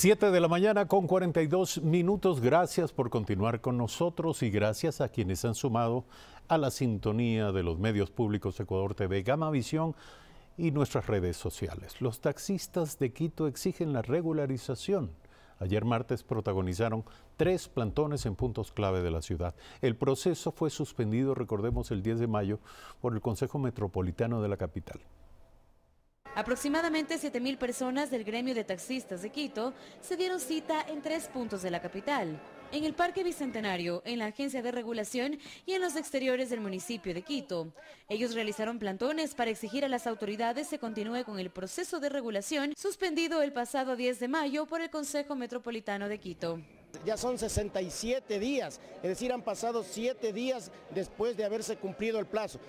7 de la mañana con 42 minutos. Gracias por continuar con nosotros y gracias a quienes han sumado a la sintonía de los medios públicos Ecuador TV, Gama Visión y nuestras redes sociales. Los taxistas de Quito exigen la regularización. Ayer martes protagonizaron tres plantones en puntos clave de la ciudad. El proceso fue suspendido, recordemos, el 10 de mayo por el Consejo Metropolitano de la capital. Aproximadamente 7.000 personas del gremio de taxistas de Quito se dieron cita en tres puntos de la capital. En el Parque Bicentenario, en la Agencia de Regulación y en los exteriores del municipio de Quito. Ellos realizaron plantones para exigir a las autoridades se continúe con el proceso de regulación suspendido el pasado 10 de mayo por el Consejo Metropolitano de Quito. Ya son 67 días, es decir, han pasado 7 días después de haberse cumplido el plazo.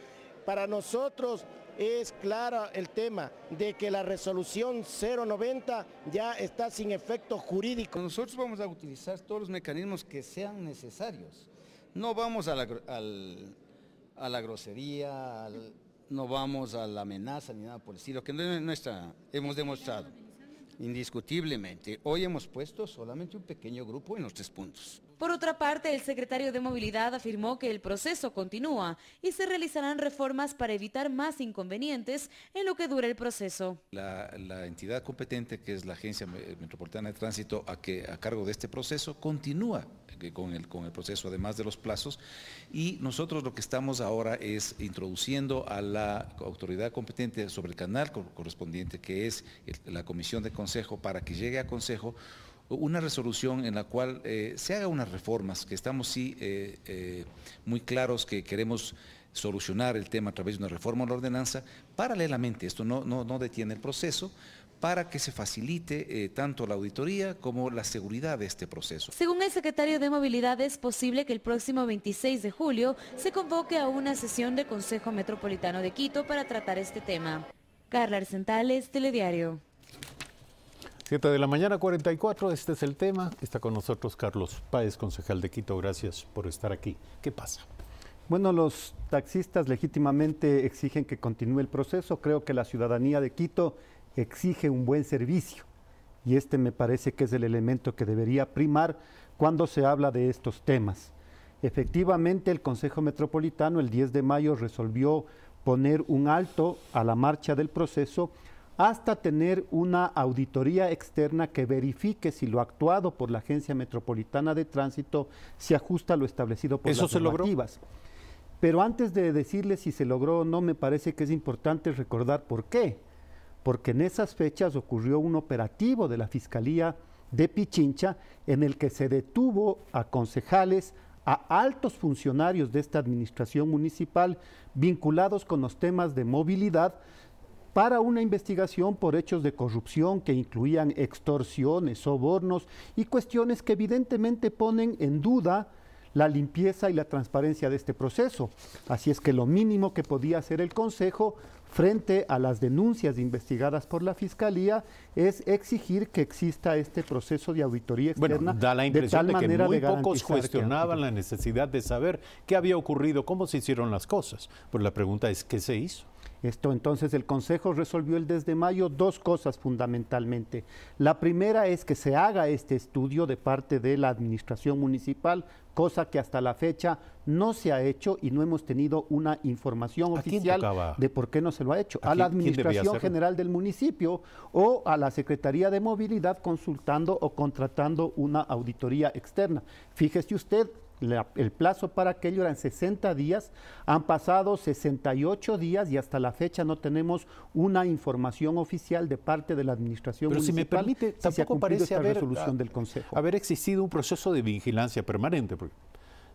Para nosotros es claro el tema de que la resolución 090 ya está sin efecto jurídico. Nosotros vamos a utilizar todos los mecanismos que sean necesarios. No vamos a la, grosería, no vamos a la amenaza ni nada por el estilo, que hemos demostrado indiscutiblemente. Hoy hemos puesto solamente un pequeño grupo en los tres puntos. Por otra parte, el secretario de Movilidad afirmó que el proceso continúa y se realizarán reformas para evitar más inconvenientes en lo que dure el proceso. La, entidad competente, que es la Agencia Metropolitana de Tránsito, a, que, a cargo de este proceso, continúa eh, con con el proceso, además de los plazos, y nosotros lo que estamos ahora es introduciendo a la autoridad competente sobre el canal correspondiente, que es la Comisión de Consejo, para que llegue a Consejo una resolución en la cual eh, se haga unas reformas, que estamos sí eh, eh, muy claros que queremos solucionar el tema a través de una reforma o la ordenanza, paralelamente, esto no, no, detiene el proceso, para que se facilite tanto la auditoría como la seguridad de este proceso. Según el secretario de Movilidad, es posible que el próximo 26 de julio se convoque a una sesión del Consejo Metropolitano de Quito para tratar este tema. Carla Arcentales, Telediario. 7 de la mañana, 44. Este es el tema. Está con nosotros Carlos Páez, concejal de Quito. Gracias por estar aquí. ¿Qué pasa? Bueno, los taxistas legítimamente exigen que continúe el proceso. Creo que la ciudadanía de Quito exige un buen servicio y este me parece que es el elemento que debería primar cuando se habla de estos temas. Efectivamente, el Consejo Metropolitano el 10 de mayo resolvió poner un alto a la marcha del proceso hasta tener una auditoría externa que verifique si lo actuado por la Agencia Metropolitana de Tránsito se ajusta a lo establecido por ¿Eso las se Logró? Pero antes de decirles si se logró o no, me parece que es importante recordar por qué. Porque en esas fechas ocurrió un operativo de la Fiscalía de Pichincha en el que se detuvo a concejales, a altos funcionarios de esta administración municipal vinculados con los temas de movilidad, para una investigación por hechos de corrupción que incluían extorsiones, sobornos y cuestiones que evidentemente ponen en duda la limpieza y la transparencia de este proceso. Así es que lo mínimo que podía hacer el Consejo frente a las denuncias investigadas por la Fiscalía es exigir que exista este proceso de auditoría externa. Bueno, da la impresión de, tal que muy pocos cuestionaban la necesidad de saber qué había ocurrido, cómo se hicieron las cosas. Pues la pregunta es, ¿qué se hizo? Esto entonces el Consejo resolvió el desde mayo dos cosas fundamentalmente. La primera es que se haga este estudio de parte de la Administración Municipal, cosa que hasta la fecha no se ha hecho y no hemos tenido una información oficial de por qué no se lo ha hecho. ¿A, la Administración General del municipio o a la Secretaría de Movilidad consultando o contratando una auditoría externa. Fíjese usted, el plazo para aquello eran 60 días, han pasado 68 días y hasta la fecha no tenemos una información oficial de parte de la administración Pero municipal. si me permite, si tampoco parece haber, resolución ah, del Consejo. haber existido un proceso de vigilancia permanente. Porque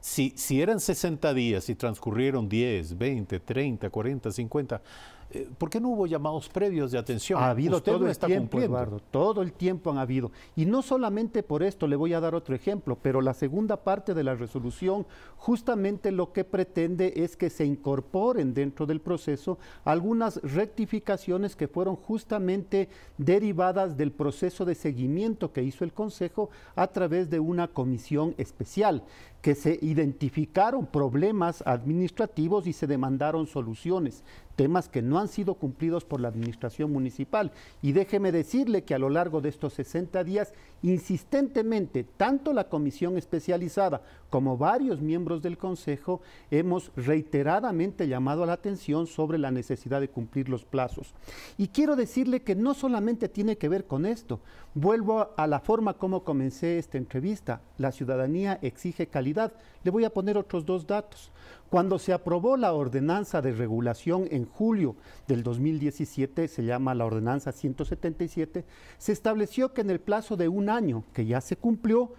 si, si eran 60 días y transcurrieron 10, 20, 30, 40, 50 eh, ¿Por qué no hubo llamados previos de atención? Ha habido todo el tiempo, todo el tiempo han habido. Y no solamente por esto, le voy a dar otro ejemplo, pero la segunda parte de la resolución justamente lo que pretende es que se incorporen dentro del proceso algunas rectificaciones que fueron justamente derivadas del proceso de seguimiento que hizo el Consejo a través de una comisión especial que se identificaron problemas administrativos y se demandaron soluciones temas que no han sido cumplidos por la administración municipal. Y déjeme decirle que a lo largo de estos 60 días, insistentemente, tanto la comisión especializada como varios miembros del Consejo hemos reiteradamente llamado la atención sobre la necesidad de cumplir los plazos. Y quiero decirle que no solamente tiene que ver con esto, vuelvo a la forma como comencé esta entrevista, la ciudadanía exige calidad. Le voy a poner otros dos datos. Cuando se aprobó la ordenanza de regulación en julio del 2017, se llama la ordenanza 177, se estableció que en el plazo de un año, que ya se cumplió,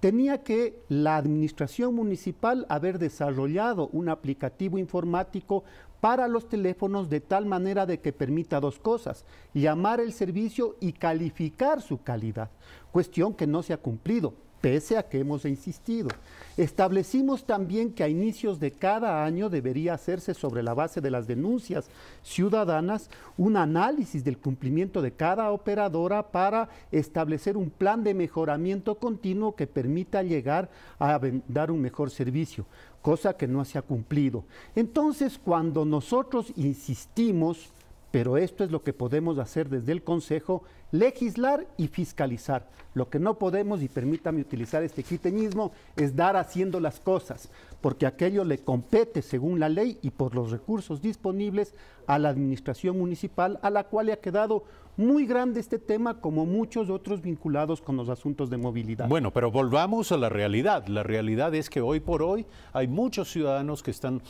tenía que la administración municipal haber desarrollado un aplicativo informático para los teléfonos de tal manera de que permita dos cosas, llamar el servicio y calificar su calidad, cuestión que no se ha cumplido pese a que hemos insistido. Establecimos también que a inicios de cada año debería hacerse sobre la base de las denuncias ciudadanas un análisis del cumplimiento de cada operadora para establecer un plan de mejoramiento continuo que permita llegar a dar un mejor servicio cosa que no se ha cumplido. Entonces, cuando nosotros insistimos pero esto es lo que podemos hacer desde el Consejo, legislar y fiscalizar. Lo que no podemos, y permítame utilizar este quiteñismo, es dar haciendo las cosas, porque aquello le compete según la ley y por los recursos disponibles a la administración municipal, a la cual le ha quedado muy grande este tema, como muchos otros vinculados con los asuntos de movilidad. Bueno, pero volvamos a la realidad. La realidad es que hoy por hoy hay muchos ciudadanos que están,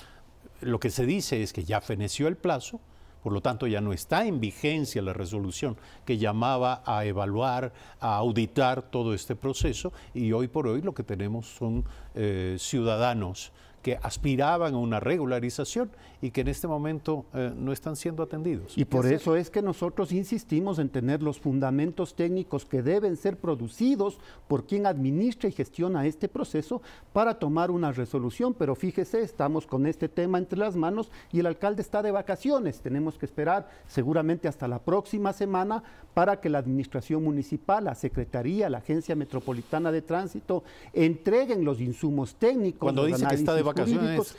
lo que se dice es que ya feneció el plazo, por lo tanto, ya no está en vigencia la resolución que llamaba a evaluar, a auditar todo este proceso y hoy por hoy lo que tenemos son eh, ciudadanos que aspiraban a una regularización y que en este momento eh, no están siendo atendidos. Y por eso es que nosotros insistimos en tener los fundamentos técnicos que deben ser producidos por quien administra y gestiona este proceso para tomar una resolución. Pero fíjese, estamos con este tema entre las manos y el alcalde está de vacaciones. Tenemos que esperar seguramente hasta la próxima semana para que la administración municipal, la Secretaría, la Agencia Metropolitana de Tránsito entreguen los insumos técnicos. Cuando dice que está de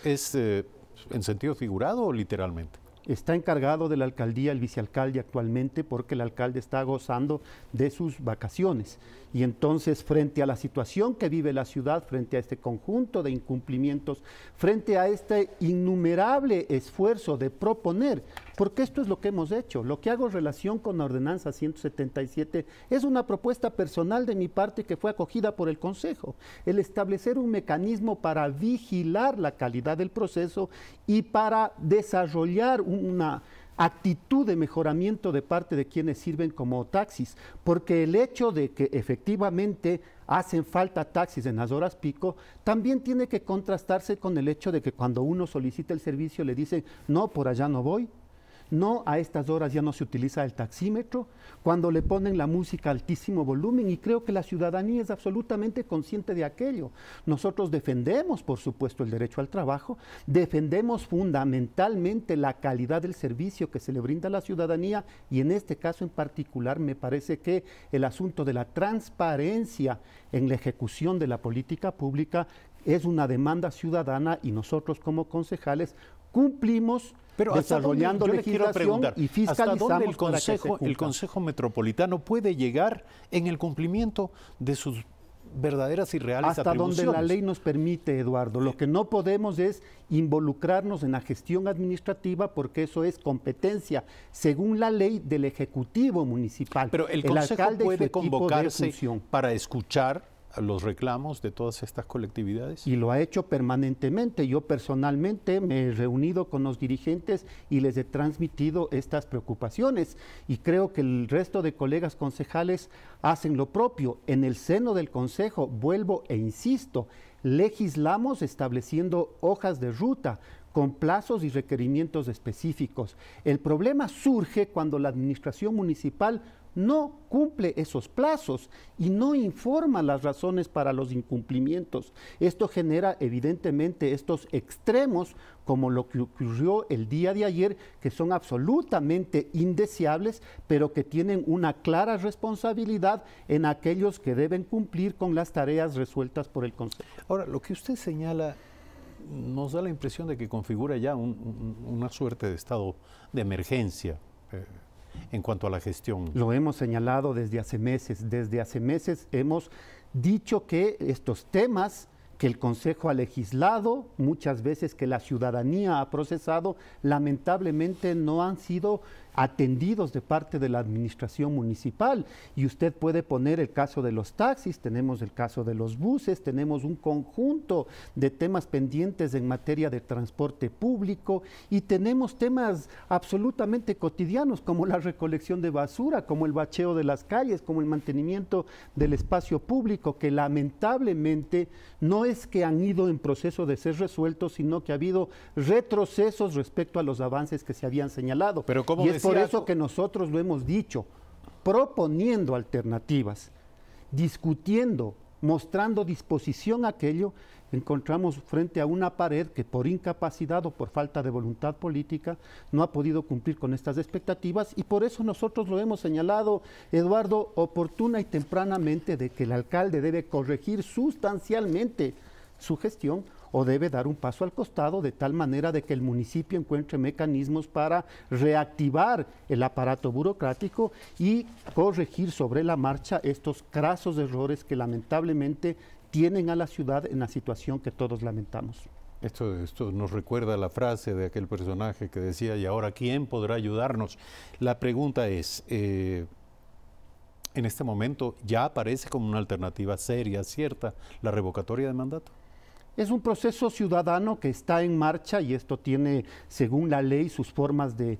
es eh, en sentido figurado o literalmente? está encargado de la alcaldía el vicealcalde actualmente porque el alcalde está gozando de sus vacaciones. Y entonces, frente a la situación que vive la ciudad, frente a este conjunto de incumplimientos, frente a este innumerable esfuerzo de proponer, porque esto es lo que hemos hecho, lo que hago en relación con la ordenanza 177 es una propuesta personal de mi parte que fue acogida por el Consejo, el establecer un mecanismo para vigilar la calidad del proceso y para desarrollar un una actitud de mejoramiento de parte de quienes sirven como taxis, porque el hecho de que efectivamente hacen falta taxis en las horas pico, también tiene que contrastarse con el hecho de que cuando uno solicita el servicio le dicen, no, por allá no voy, no, a estas horas ya no se utiliza el taxímetro, cuando le ponen la música a altísimo volumen y creo que la ciudadanía es absolutamente consciente de aquello. Nosotros defendemos, por supuesto, el derecho al trabajo, defendemos fundamentalmente la calidad del servicio que se le brinda a la ciudadanía y en este caso en particular me parece que el asunto de la transparencia en la ejecución de la política pública es una demanda ciudadana y nosotros como concejales cumplimos pero desarrollando legislación y fiscalizando ¿hasta el Consejo, el Consejo Metropolitano puede llegar en el cumplimiento de sus verdaderas y reales Hasta donde la ley nos permite, Eduardo. Lo que no podemos es involucrarnos en la gestión administrativa porque eso es competencia, según la ley, del Ejecutivo Municipal. Pero el, alcalde puede convocarse para escuchar los reclamos de todas estas colectividades? Y lo ha hecho permanentemente. Yo personalmente me he reunido con los dirigentes y les he transmitido estas preocupaciones y creo que el resto de colegas concejales hacen lo propio. En el seno del Consejo, vuelvo e insisto, legislamos estableciendo hojas de ruta, con plazos y requerimientos específicos. El problema surge cuando la administración municipal no cumple esos plazos y no informa las razones para los incumplimientos. Esto genera evidentemente estos extremos como lo que ocurrió el día de ayer, que son absolutamente indeseables, pero que tienen una clara responsabilidad en aquellos que deben cumplir con las tareas resueltas por el Consejo. Ahora, lo que usted señala nos da la impresión de que configura ya una suerte de estado de emergencia eh, en cuanto a la gestión. Lo hemos señalado desde hace meses. Desde hace meses hemos dicho que estos temas que el Consejo ha legislado, muchas veces que la ciudadanía ha procesado, lamentablemente no han sido atendidos de parte de la administración municipal. Y usted puede poner el caso de los taxis, tenemos el caso de los buses, tenemos un conjunto de temas pendientes en materia de transporte público y tenemos temas absolutamente cotidianos como la recolección de basura, como el bacheo de las calles, como el mantenimiento del espacio público, que lamentablemente no es que han ido en proceso de ser resueltos, sino que ha habido retrocesos respecto a los avances que se habían señalado. Pero ¿cómo por eso que nosotros lo hemos dicho, proponiendo alternativas, discutiendo, mostrando disposición a aquello, encontramos frente a una pared que por incapacidad o por falta de voluntad política no ha podido cumplir con estas expectativas y por eso nosotros lo hemos señalado, Eduardo, oportuna y tempranamente de que el alcalde debe corregir sustancialmente su gestión o debe dar un paso al costado de tal manera de que el municipio encuentre mecanismos para reactivar el aparato burocrático y corregir sobre la marcha estos crasos errores que lamentablemente tienen a la ciudad en la situación que todos lamentamos. Esto, esto, nos recuerda la frase de aquel personaje que decía, ¿y ahora quién podrá ayudarnos? La pregunta es, eh, en este momento ya aparece como una alternativa seria, cierta, la revocatoria de mandato. Es un proceso ciudadano que está en marcha y esto tiene, según la ley, sus formas de,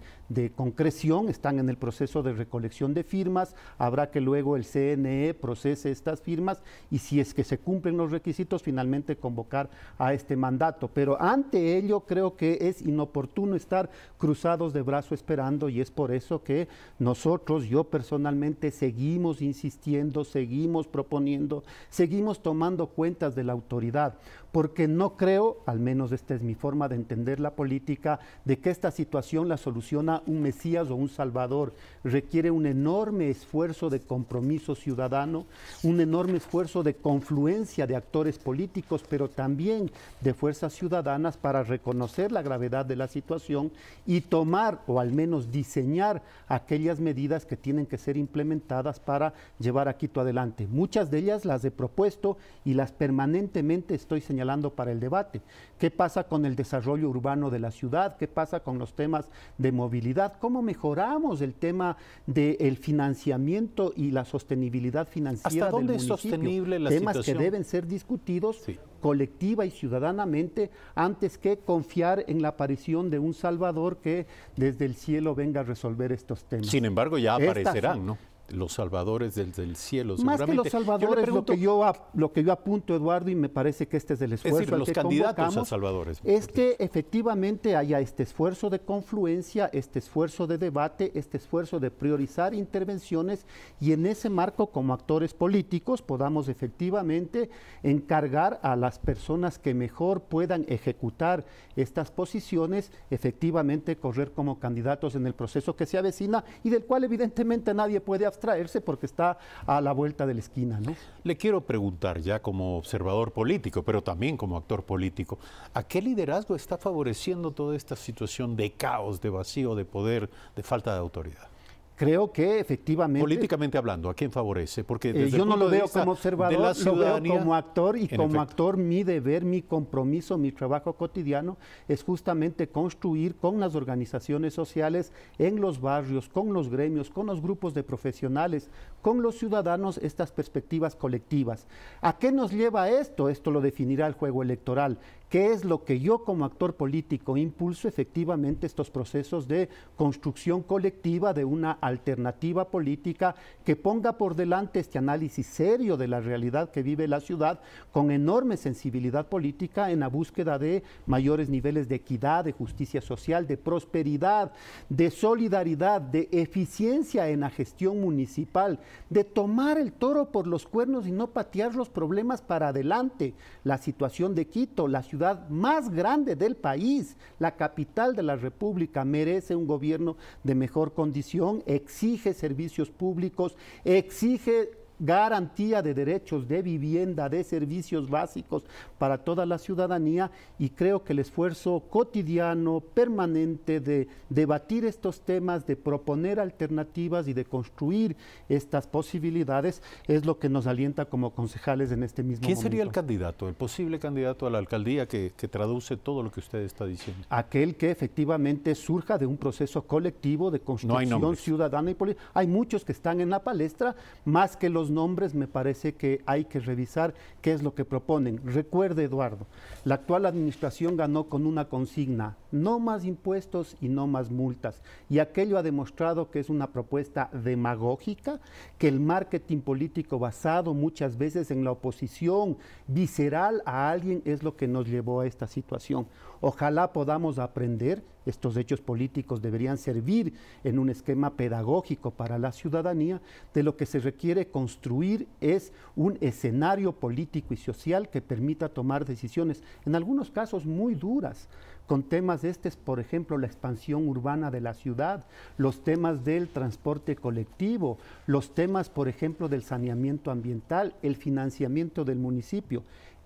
concreción. Están en el proceso de recolección de firmas. Habrá que luego el CNE procese estas firmas y si es que se cumplen los requisitos, finalmente convocar a este mandato. Pero ante ello creo que es inoportuno estar cruzados de brazo esperando y es por eso que nosotros, yo personalmente, seguimos insistiendo, seguimos proponiendo, seguimos tomando cuentas de la autoridad porque no creo, al menos esta es mi forma de entender la política, de que esta situación la soluciona un Mesías o un Salvador. Requiere un enorme esfuerzo de compromiso ciudadano, un enorme esfuerzo de confluencia de actores políticos, pero también de fuerzas ciudadanas para reconocer la gravedad de la situación y tomar o al menos diseñar aquellas medidas que tienen que ser implementadas para llevar a Quito adelante. Muchas de ellas las he propuesto y las permanentemente estoy señalando para el debate. ¿Qué pasa con el desarrollo urbano de la ciudad? ¿Qué pasa con los temas de movilidad? ¿Cómo mejoramos el tema del financiamiento y la sostenibilidad financiera ¿Hasta dónde es sostenible la Temas que deben ser discutidos colectiva y ciudadanamente antes que confiar en la aparición de un Salvador que desde el cielo venga a resolver estos temas. Sin embargo, ya aparecerán, ¿no? los salvadores del, cielo. Más que los salvadores, lo, que yo lo que yo apunto, Eduardo, y me parece que este es el esfuerzo. Es los candidatos a salvadores. Es que efectivamente haya este esfuerzo de confluencia, este esfuerzo de debate, este esfuerzo de priorizar intervenciones y en ese marco, como actores políticos, podamos efectivamente encargar a las personas que mejor puedan ejecutar estas posiciones, efectivamente correr como candidatos en el proceso que se avecina y del cual evidentemente nadie puede traerse porque está a la vuelta de la esquina. Le quiero preguntar ya como observador político, pero también como actor político, ¿a qué liderazgo está favoreciendo toda esta situación de caos, de vacío, de poder, de falta de autoridad? creo que efectivamente... Políticamente hablando, ¿a quién favorece? Porque eh, yo no lo veo como observador, la lo veo como actor y como actor mi deber, mi compromiso, mi trabajo cotidiano es justamente construir con las organizaciones sociales, en los barrios, con los gremios, con los grupos de profesionales, con los ciudadanos estas perspectivas colectivas. ¿A qué nos lleva esto? Esto lo definirá el juego electoral qué es lo que yo como actor político impulso efectivamente estos procesos de construcción colectiva de una alternativa política que ponga por delante este análisis serio de la realidad que vive la ciudad con enorme sensibilidad política en la búsqueda de mayores niveles de equidad, de justicia social, de prosperidad, de solidaridad, de eficiencia en la gestión municipal, de tomar el toro por los cuernos y no patear los problemas para adelante. La situación de Quito, la ciudad ciudad más grande del país, la capital de la República, merece un gobierno de mejor condición, exige servicios públicos, exige garantía de derechos de vivienda, de servicios básicos para toda la ciudadanía y creo que el esfuerzo cotidiano, permanente de debatir estos temas, de proponer alternativas y de construir estas posibilidades es lo que nos alienta como concejales en este mismo ¿Quién momento. ¿Quién sería el candidato, el posible candidato a la alcaldía que, traduce todo lo que usted está diciendo? Aquel que efectivamente surja de un proceso colectivo de construcción ciudadana y política. Hay muchos que están en la palestra, más que los nombres me parece que hay que revisar qué es lo que proponen. Recuerde, Eduardo, la actual administración ganó con una consigna, no más impuestos y no más multas. Y aquello ha demostrado que es una propuesta demagógica, que el marketing político basado muchas veces en la oposición visceral a alguien es lo que nos llevó a esta situación. Ojalá podamos aprender, estos hechos políticos deberían servir en un esquema pedagógico para la ciudadanía, de lo que se requiere construir es un escenario político y social que permita tomar decisiones, en algunos casos muy duras, con temas estos, por ejemplo, la expansión urbana de la ciudad, los temas del transporte colectivo, los temas, por ejemplo, del saneamiento ambiental, el financiamiento del municipio.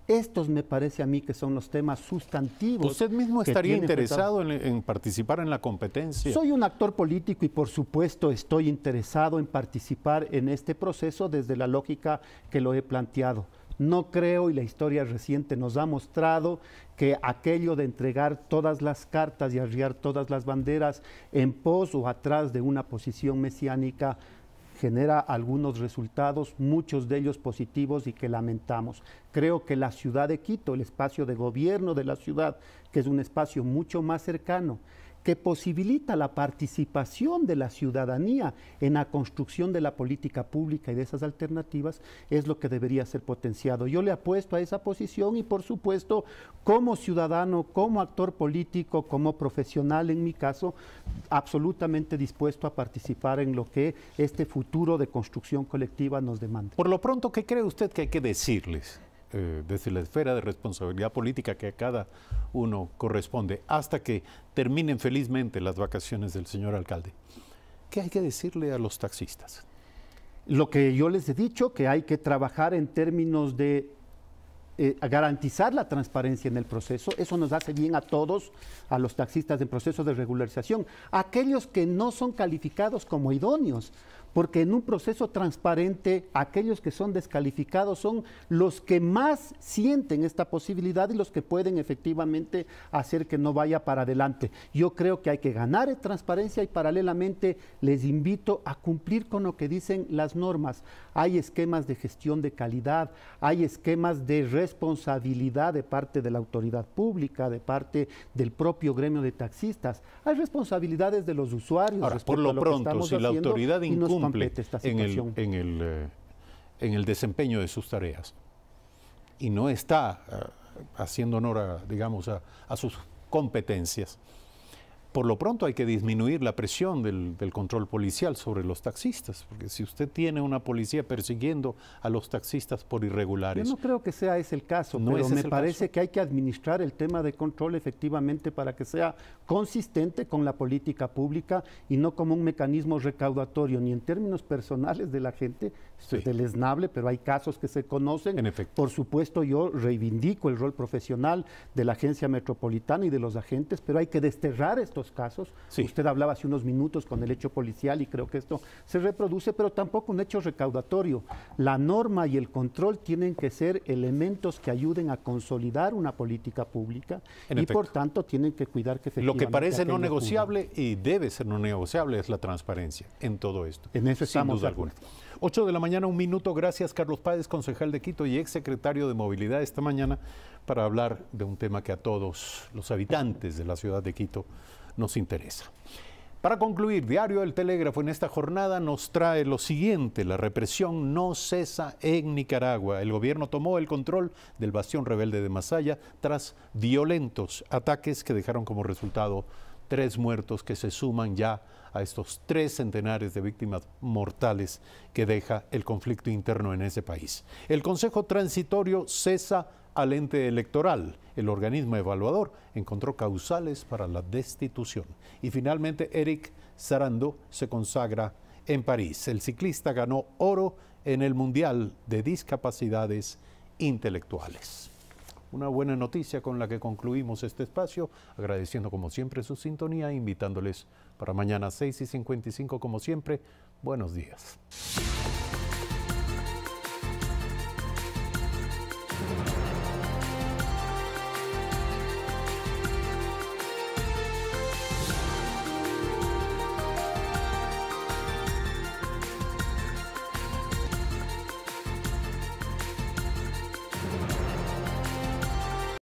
Estos me parece a mí que son los temas sustantivos. ¿Usted mismo estaría interesado en, participar en la competencia? Soy un actor político y por supuesto estoy interesado en participar en este proceso desde la lógica que lo he planteado. No creo, y la historia reciente nos ha mostrado, que aquello de entregar todas las cartas y arriar todas las banderas en pos o atrás de una posición mesiánica genera algunos resultados, muchos de ellos positivos y que lamentamos. Creo que la ciudad de Quito, el espacio de gobierno de la ciudad, que es un espacio mucho más cercano, que posibilita la participación de la ciudadanía en la construcción de la política pública y de esas alternativas es lo que debería ser potenciado. Yo le apuesto a esa posición y por supuesto como ciudadano, como actor político, como profesional en mi caso, absolutamente dispuesto a participar en lo que este futuro de construcción colectiva nos demanda. Por lo pronto, ¿qué cree usted que hay que decirles? Eh, desde la esfera de responsabilidad política que a cada uno corresponde, hasta que terminen felizmente las vacaciones del señor alcalde. ¿Qué hay que decirle a los taxistas? Lo que yo les he dicho, que hay que trabajar en términos de eh, garantizar la transparencia en el proceso. Eso nos hace bien a todos, a los taxistas en proceso de regularización, aquellos que no son calificados como idóneos, porque en un proceso transparente aquellos que son descalificados son los que más sienten esta posibilidad y los que pueden efectivamente hacer que no vaya para adelante. Yo creo que hay que ganar transparencia y paralelamente les invito a cumplir con lo que dicen las normas. Hay esquemas de gestión de calidad, hay esquemas de responsabilidad de parte de la autoridad pública, de parte del propio gremio de taxistas, hay responsabilidades de los usuarios. por lo, pronto, si la autoridad incumple eh, en, el, desempeño de sus tareas y no está eh, haciendo honor digamos, a sus competencias por lo pronto hay que disminuir la presión del, control policial sobre los taxistas, porque si usted tiene una policía persiguiendo a los taxistas por irregulares. Yo no creo que sea ese el caso, pero me parece que hay que administrar el tema de control efectivamente para que sea consistente con la política pública y no como un mecanismo recaudatorio, ni en términos personales de la gente, del es deleznable, pero hay casos que se conocen. En efecto. Por supuesto, yo reivindico el rol profesional de la agencia metropolitana y de los agentes, pero hay que desterrar estos casos. Usted hablaba hace unos minutos con el hecho policial y creo que esto se reproduce, pero tampoco un hecho recaudatorio. La norma y el control tienen que ser elementos que ayuden a consolidar una política pública y por tanto tienen que cuidar que efectivamente... Lo que parece no negociable y debe ser no negociable es la transparencia en todo esto. En eso estamos 8 de la mañana, un minuto. Gracias, Carlos Páez, concejal de Quito y ex secretario de Movilidad, esta mañana para hablar de un tema que a todos los habitantes de la ciudad de Quito nos interesa. Para concluir, Diario del Telégrafo en esta jornada nos trae lo siguiente, la represión no cesa en Nicaragua. El gobierno tomó el control del bastión rebelde de Masaya tras violentos ataques que dejaron como resultado tres muertos que se suman ya a estos tres centenares de víctimas mortales que deja el conflicto interno en ese país. El Consejo Transitorio cesa al ente electoral. El organismo evaluador encontró causales para la destitución. Y finalmente, Eric Sarando se consagra en París. El ciclista ganó oro en el Mundial de Discapacidades Intelectuales. Una buena noticia con la que concluimos este espacio, agradeciendo como siempre su sintonía invitándoles para mañana 6 y 55 como siempre. Buenos días.